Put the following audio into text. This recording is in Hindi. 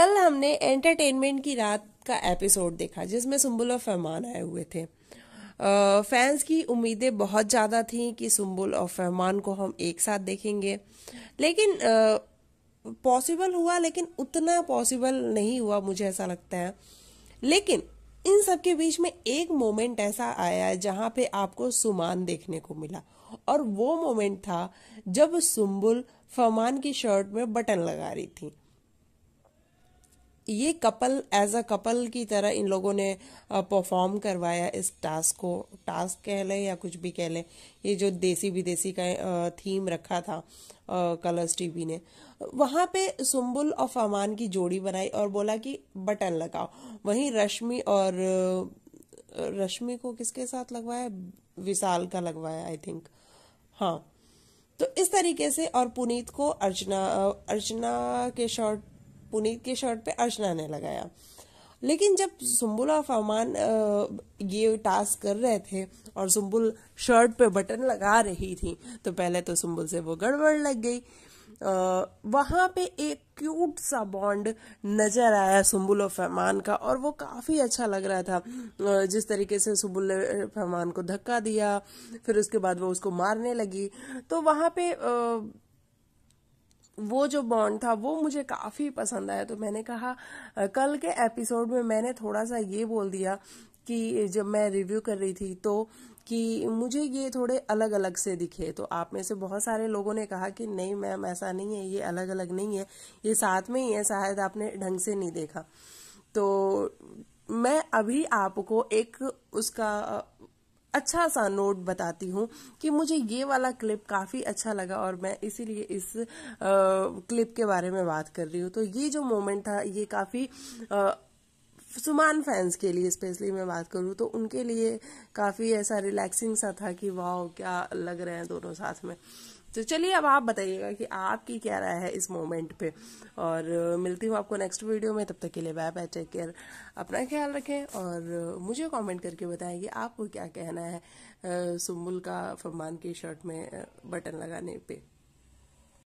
कल हमने एंटरटेनमेंट की रात का एपिसोड देखा जिसमें सुम्बुल और फहमान आए हुए थे फैंस की उम्मीदें बहुत ज़्यादा थीं कि सुम्बुल और फहमान को हम एक साथ देखेंगे लेकिन पॉसिबल हुआ लेकिन उतना पॉसिबल नहीं हुआ मुझे ऐसा लगता है लेकिन इन सब के बीच में एक मोमेंट ऐसा आया जहाँ पे आपको सुमान देखने को मिला और वो मोमेंट था जब सुम्बुल फमान की शर्ट में बटन लगा रही थी ये कपल एज अ कपल की तरह इन लोगों ने परफॉर्म करवाया इस टास्क को टास्क कह लें या कुछ भी कह लें ये जो देसी विदेशी का थीम रखा था कलर्स टीवी ने वहाँ पे सुम्बुल और फमान की जोड़ी बनाई और बोला कि बटन लगाओ वहीं रश्मि और रश्मि को किसके साथ लगवाया विशाल का लगवाया आई थिंक हाँ तो इस तरीके से और पुनीत को अर्चना अर्चना के शॉर्ट पुनीत के शर्ट पे अर्चना ने लगाया लेकिन जब सुम्बुल और फरमान ये टास्क कर रहे थे और सुम्बुल शर्ट पे बटन लगा रही थी तो पहले तो सुम्बुल से वो गड़बड़ लग गई वहाँ पे एक क्यूट सा बॉन्ड नजर आया सुम्बुल और फरमान का और वो काफ़ी अच्छा लग रहा था जिस तरीके से सुम्बुल ने को धक्का दिया फिर उसके बाद वो उसको मारने लगी तो वहाँ पे वो जो बॉन्ड था वो मुझे काफ़ी पसंद आया तो मैंने कहा कल के एपिसोड में मैंने थोड़ा सा ये बोल दिया कि जब मैं रिव्यू कर रही थी तो कि मुझे ये थोड़े अलग अलग से दिखे तो आप में से बहुत सारे लोगों ने कहा कि नहीं मैम ऐसा नहीं है ये अलग अलग नहीं है ये साथ में ही है शायद आपने ढंग से नहीं देखा तो मैं अभी आपको एक उसका अच्छा सा नोट बताती हूँ कि मुझे ये वाला क्लिप काफ़ी अच्छा लगा और मैं इसीलिए इस आ, क्लिप के बारे में बात कर रही हूँ तो ये जो मोमेंट था ये काफ़ी सुमान फैंस के लिए स्पेशली मैं बात करूँ तो उनके लिए काफ़ी ऐसा रिलैक्सिंग सा था कि वाह क्या लग रहे हैं दोनों साथ में तो चलिए अब आप बताइएगा कि आपकी क्या राय है इस मोमेंट पे और uh, मिलती हूँ आपको नेक्स्ट वीडियो में तब तक के लिए बाय बाय टेक केयर अपना ख्याल रखें और uh, मुझे कमेंट करके बताएं कि आपको क्या कहना है uh, सुम्बुल का फरमान की शर्ट में बटन लगाने पे